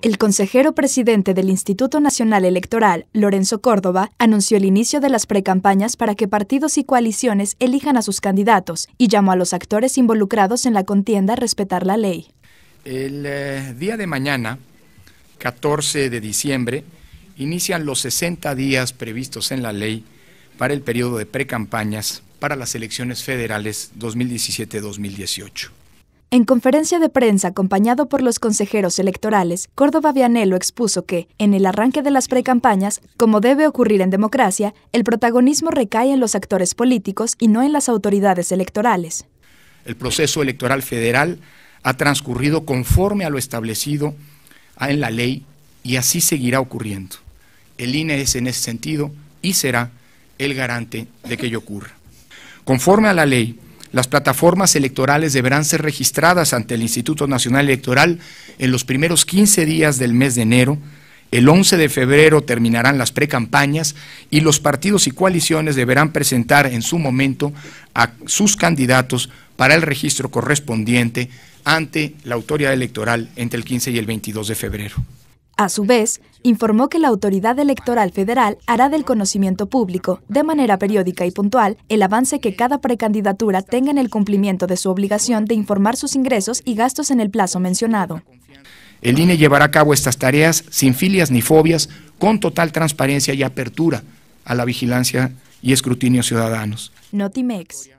El consejero presidente del Instituto Nacional Electoral, Lorenzo Córdoba, anunció el inicio de las precampañas para que partidos y coaliciones elijan a sus candidatos y llamó a los actores involucrados en la contienda a respetar la ley. El eh, día de mañana, 14 de diciembre, inician los 60 días previstos en la ley para el periodo de precampañas para las elecciones federales 2017-2018. En conferencia de prensa acompañado por los consejeros electorales, Córdoba Vianello expuso que, en el arranque de las precampañas, como debe ocurrir en democracia, el protagonismo recae en los actores políticos y no en las autoridades electorales. El proceso electoral federal ha transcurrido conforme a lo establecido en la ley y así seguirá ocurriendo. El INE es en ese sentido y será el garante de que ello ocurra. Conforme a la ley, las plataformas electorales deberán ser registradas ante el Instituto Nacional Electoral en los primeros 15 días del mes de enero. El 11 de febrero terminarán las precampañas y los partidos y coaliciones deberán presentar en su momento a sus candidatos para el registro correspondiente ante la autoridad electoral entre el 15 y el 22 de febrero. A su vez, informó que la Autoridad Electoral Federal hará del conocimiento público, de manera periódica y puntual, el avance que cada precandidatura tenga en el cumplimiento de su obligación de informar sus ingresos y gastos en el plazo mencionado. El INE llevará a cabo estas tareas sin filias ni fobias, con total transparencia y apertura a la vigilancia y escrutinio ciudadanos. Notimex.